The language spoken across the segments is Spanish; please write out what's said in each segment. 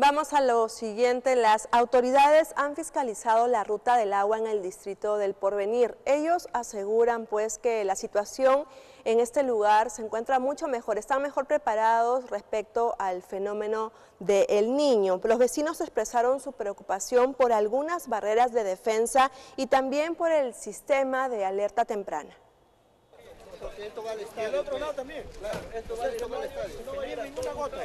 Vamos a lo siguiente, las autoridades han fiscalizado la ruta del agua en el distrito del Porvenir. Ellos aseguran pues que la situación en este lugar se encuentra mucho mejor, están mejor preparados respecto al fenómeno del niño. Los vecinos expresaron su preocupación por algunas barreras de defensa y también por el sistema de alerta temprana. el otro lado también. esto No ninguna gota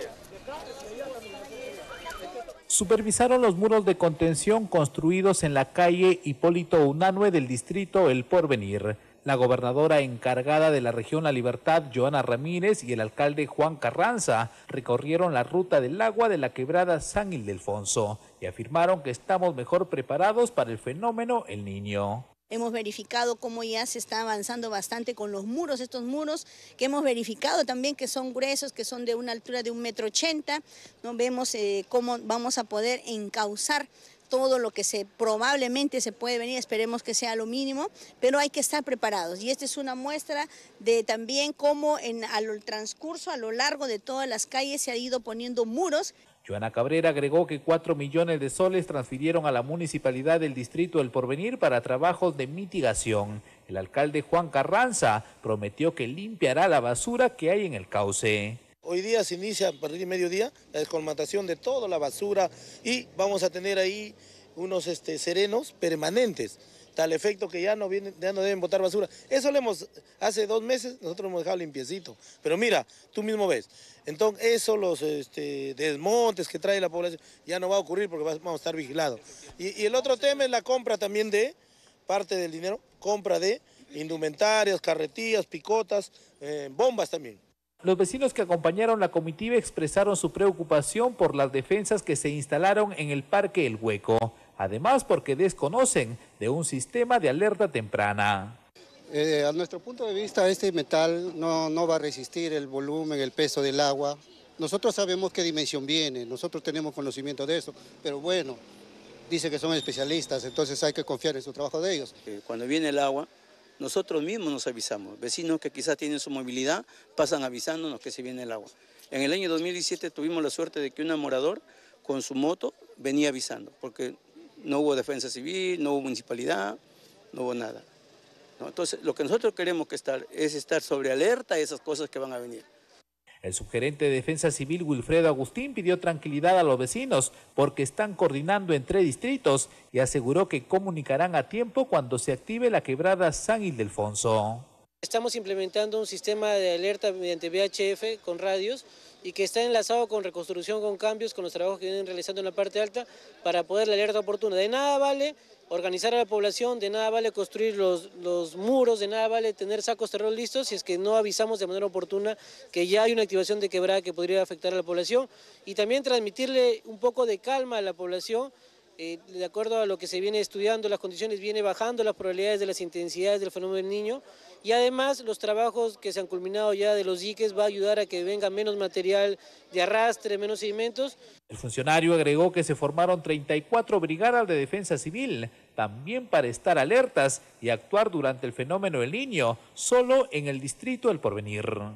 supervisaron los muros de contención construidos en la calle Hipólito Unanue del distrito El Porvenir. La gobernadora encargada de la región La Libertad, Joana Ramírez, y el alcalde Juan Carranza recorrieron la ruta del agua de la quebrada San Ildefonso y afirmaron que estamos mejor preparados para el fenómeno El Niño hemos verificado cómo ya se está avanzando bastante con los muros, estos muros que hemos verificado también que son gruesos, que son de una altura de un metro ochenta, ¿no? vemos eh, cómo vamos a poder encauzar todo lo que probablemente se puede venir, esperemos que sea lo mínimo, pero hay que estar preparados. Y esta es una muestra de también cómo en al transcurso, a lo largo de todas las calles se ha ido poniendo muros Joana Cabrera agregó que 4 millones de soles transfirieron a la municipalidad del distrito del Porvenir para trabajos de mitigación. El alcalde Juan Carranza prometió que limpiará la basura que hay en el cauce. Hoy día se inicia a partir de mediodía la descolmatación de toda la basura y vamos a tener ahí unos este, serenos permanentes tal efecto que ya no, ya deben botar basura. Eso lo hemos, hace dos meses nosotros hemos dejado limpiecito, pero mira, tú mismo ves. Entonces, eso, los este, desmontes que trae la población, ya no va a ocurrir porque vamos a estar vigilados. Y, el otro tema es la compra también de parte del dinero, compra de indumentarias, carretillas, picotas, eh, bombas también. Los vecinos que acompañaron la comitiva expresaron su preocupación por las defensas que se instalaron en el Parque El Hueco además porque desconocen de un sistema de alerta temprana. Eh, a nuestro punto de vista, este metal no, va a resistir el volumen, el peso del agua. Nosotros sabemos qué dimensión viene, nosotros tenemos conocimiento de eso, pero bueno, dice que son especialistas, entonces hay que confiar en su trabajo de ellos. Eh, cuando viene el agua, nosotros mismos nos avisamos, vecinos que quizás tienen su movilidad pasan avisándonos que se viene el agua. En el año 2017 tuvimos la suerte de que un morador con su moto venía avisando, porque no hubo defensa civil, no hubo municipalidad, no hubo nada. Entonces, lo que nosotros queremos que estar es estar sobre alerta a esas cosas que van a venir. El subgerente de Defensa Civil Wilfredo Agustín pidió tranquilidad a los vecinos porque están coordinando entre distritos y aseguró que comunicarán a tiempo cuando se active la quebrada San Ildefonso. Estamos implementando un sistema de alerta mediante VHF con radios y que está enlazado con reconstrucción con cambios, con los trabajos que vienen realizando en la parte alta para poder la alerta oportuna. De nada vale organizar a la población, de nada vale construir los, muros, de nada vale tener sacos terror listos si es que no avisamos de manera oportuna que ya hay una activación de quebrada que podría afectar a la población y también transmitirle un poco de calma a la población eh, de acuerdo a lo que se viene estudiando, las condiciones viene bajando las probabilidades de las intensidades del fenómeno del niño y además los trabajos que se han culminado ya de los diques va a ayudar a que venga menos material de arrastre, menos sedimentos. El funcionario agregó que se formaron 34 brigadas de defensa civil, también para estar alertas y actuar durante el fenómeno del niño, solo en el distrito del porvenir.